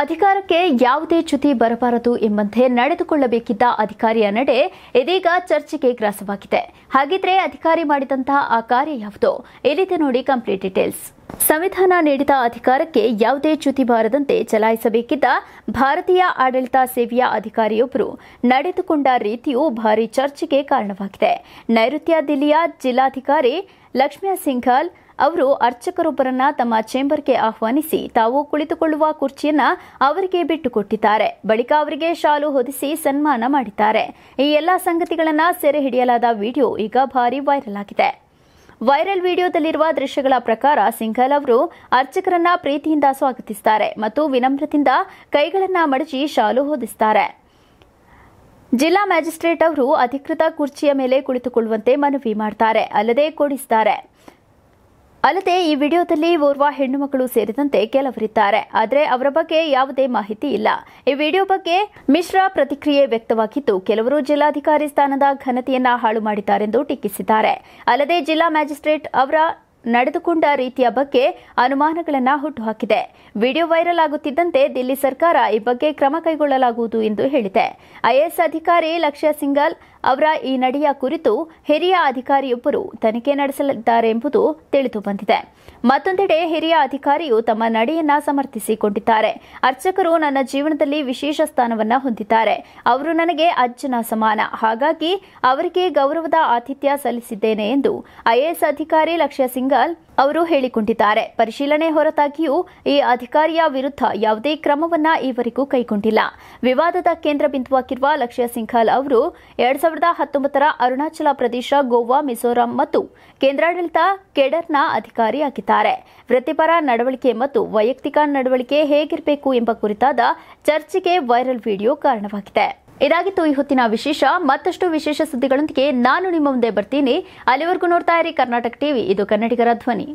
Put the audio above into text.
ಅಧಿಕಾರಕ್ಕೆ ಯಾವುದೇ ಚ್ಯುತಿ ಬರಬಾರದು ಎಂಬಂತೆ ನಡೆದುಕೊಳ್ಳಬೇಕಿದ್ದ ಅಧಿಕಾರಿಯ ನಡೆ ಇದೀಗ ಚರ್ಚೆಗೆ ಗ್ರಾಸವಾಗಿದೆ ಹಾಗಿದ್ರೆ ಅಧಿಕಾರಿ ಮಾಡಿದಂತಹ ಆ ಕಾರ್ಯ ಯಾವುದು ಇಲ್ಲಿದೆ ನೋಡಿ ಕಂಪ್ಲೀಟ್ ಡೀಟೇಲ್ಸ್ ಸಂವಿಧಾನ ನೀಡಿದ ಅಧಿಕಾರಕ್ಕೆ ಯಾವುದೇ ಚ್ಯುತಿ ಬಾರದಂತೆ ಚಲಾಯಿಸಬೇಕಿದ್ದ ಭಾರತೀಯ ಆಡಳಿತ ಸೇವೆಯ ಅಧಿಕಾರಿಯೊಬ್ಬರು ನಡೆದುಕೊಂಡ ರೀತಿಯು ಭಾರೀ ಚರ್ಚೆಗೆ ಕಾರಣವಾಗಿದೆ ನೈಋತ್ಯ ದಿಲ್ಲಿಯ ಜಿಲ್ಲಾಧಿಕಾರಿ ಲಕ್ಷ್ಮ್ಯಾ ಸಿಂಘಲ್ ಅವರು ಅರ್ಚಕರೊಬ್ಬರನ್ನ ತಮ್ಮ ಚೇಂಬರ್ಗೆ ಆಹ್ವಾನಿಸಿ ತಾವು ಕುಳಿತುಕೊಳ್ಳುವ ಕುರ್ಚಿಯನ್ನ ಅವರಿಗೆ ಬಿಟ್ಟುಕೊಟ್ಟಿದ್ದಾರೆ ಬಳಿಕ ಅವರಿಗೆ ಶಾಲು ಹೊದಿಸಿ ಸನ್ಮಾನ ಮಾಡಿದ್ದಾರೆ ಈ ಎಲ್ಲಾ ಸಂಗತಿಗಳನ್ನ ಸೆರೆ ಹಿಡಿಯಲಾದ ವಿಡಿಯೋ ಈಗ ಭಾರಿ ವೈರಲ್ ಆಗಿದೆ ವೈರಲ್ ವಿಡಿಯೋದಲ್ಲಿರುವ ದೃಶ್ಯಗಳ ಪ್ರಕಾರ ಸಿಂಘಲ್ ಅವರು ಅರ್ಚಕರನ್ನ ಪ್ರೀತಿಯಿಂದ ಸ್ವಾಗತಿಸುತ್ತಾರೆ ಮತ್ತು ವಿನಮ್ರತೆಯಿಂದ ಕೈಗಳನ್ನ ಮಡಚಿ ಶಾಲು ಹೊದಿಸುತ್ತಾರೆ ಜಿಲ್ಲಾ ಮ್ಯಾಜಿಸ್ಟ್ರೇಟ್ ಅವರು ಅಧಿಕೃತ ಕುರ್ಚಿಯ ಮೇಲೆ ಕುಳಿತುಕೊಳ್ಳುವಂತೆ ಮನವಿ ಮಾಡುತ್ತಾರೆ ಅಲ್ಲದೆ ಕೊಡಿಸುತ್ತಾರೆ ಅಲ್ಲದೆ ಈ ವಿಡಿಯೋದಲ್ಲಿ ಓರ್ವ ಹೆಣ್ಣು ಮಕ್ಕಳು ಸೇರಿದಂತೆ ಕೆಲವರಿದ್ದಾರೆ ಆದರೆ ಅವರ ಬಗ್ಗೆ ಯಾವುದೇ ಮಾಹಿತಿ ಇಲ್ಲ ಈ ವಿಡಿಯೋ ಬಗ್ಗೆ ಮಿಶ್ರಾ ಪ್ರತಿಕ್ರಿಯೆ ವ್ಯಕ್ತವಾಗಿದ್ದು ಕೆಲವರು ಜಿಲ್ಲಾಧಿಕಾರಿ ಸ್ಥಾನದ ಘನತೆಯನ್ನ ಹಾಳು ಮಾಡಿದ್ದಾರೆಂದು ಟೀಕಿಸಿದ್ದಾರೆ ಅಲ್ಲದೆ ಜಿಲ್ಲಾ ಮ್ಯಾಜಿಸ್ಟ್ರೇಟ್ ಅವರ ನಡೆದುಕೊಂಡ ರೀತಿಯ ಬಗ್ಗೆ ಅನುಮಾನಗಳನ್ನು ಹುಟ್ಟುಹಾಕಿದೆ ವಿಡಿಯೋ ವೈರಲ್ ಆಗುತ್ತಿದ್ದಂತೆ ದಿಲ್ಲಿ ಸರ್ಕಾರ ಈ ಬಗ್ಗೆ ಕ್ರಮ ಕೈಗೊಳ್ಳಲಾಗುವುದು ಎಂದು ಹೇಳಿದೆ ಐಎಎಸ್ ಅಧಿಕಾರಿ ಲಕ್ಷ್ಯ ಸಿಂಗಲ್ ಅವರ ಈ ನಡೆಯ ಕುರಿತು ಹಿರಿಯ ಅಧಿಕಾರಿಯೊಬ್ಬರು ತನಿಖೆ ನಡೆಸಲಿದ್ದಾರೆ ತಿಳಿದು ಬಂದಿದೆ ಮತ್ತೊಂದೆಡೆ ಹಿರಿಯ ಅಧಿಕಾರಿಯು ತಮ್ಮ ನಡೆಯನ್ನ ಸಮರ್ಥಿಸಿಕೊಂಡಿದ್ದಾರೆ ಅರ್ಚಕರು ನನ್ನ ಜೀವನದಲ್ಲಿ ವಿಶೇಷ ಸ್ಥಾನವನ್ನ ಹೊಂದಿದ್ದಾರೆ ಅವರು ನನಗೆ ಅಜ್ಜನ ಸಮಾನ ಹಾಗಾಗಿ ಅವರಿಗೆ ಗೌರವದ ಆತಿಥ್ಯ ಸಲ್ಲಿಸಿದ್ದೇನೆ ಎಂದು ಐಎಎಸ್ ಅಧಿಕಾರಿ ಲಕ್ಷ್ಯ ಸಿಂಗಲ್ ಅವರು ಹೇಳಿಕೊಂಡಿದ್ದಾರೆ ಪರಿಶೀಲನೆ ಹೊರತಾಗಿಯೂ ಈ ಅಧಿಕಾರಿಯ ವಿರುದ್ಧ ಯಾವುದೇ ಕ್ರಮವನ್ನ ಈವರೆಗೂ ಕೈಗೊಂಡಿಲ್ಲ ವಿವಾದದ ಕೇಂದ್ರ ಬಿಂದುವಾಗಿರುವ ಲಕ್ಷ್ಯ ಸಿಂಘಾಲ್ ಅವರು ಎರಡ್ ಸಾವಿರದ ಹತ್ತೊಂಬತ್ತರ ಅರುಣಾಚಲ ಪ್ರದೇಶ ಗೋವಾ ಮಿಜೋರಾಂ ಮತ್ತು ಕೇಂದ್ರಾಡಳಿತ ಕೆಡರ್ನ ಅಧಿಕಾರಿಯಾಗಿದ್ದಾರೆ ವೃತ್ತಿಪರ ನಡವಳಿಕೆ ಮತ್ತು ವೈಯಕ್ತಿಕ ನಡವಳಿಕೆ ಹೇಗಿರಬೇಕು ಎಂಬ ಕುರಿತಾದ ಚರ್ಚೆಗೆ ವೈರಲ್ ವಿಡಿಯೋ ಕಾರಣವಾಗಿದೆ ಇದಾಗಿತ್ತು ಈ ಹೊತ್ತಿನ ವಿಶೇಷ ಮತ್ತಷ್ಟು ವಿಶೇಷ ಸುದ್ದಿಗಳೊಂದಿಗೆ ನಾನು ನಿಮ್ಮ ಮುಂದೆ ಬರ್ತೀನಿ ಅಲ್ಲಿವರೆಗೂ ನೋಡ್ತಾ ಇರಿ ಕರ್ನಾಟಕ ಟಿವಿ ಇದು ಕನ್ನಡಿಗರ ಧ್ವನಿ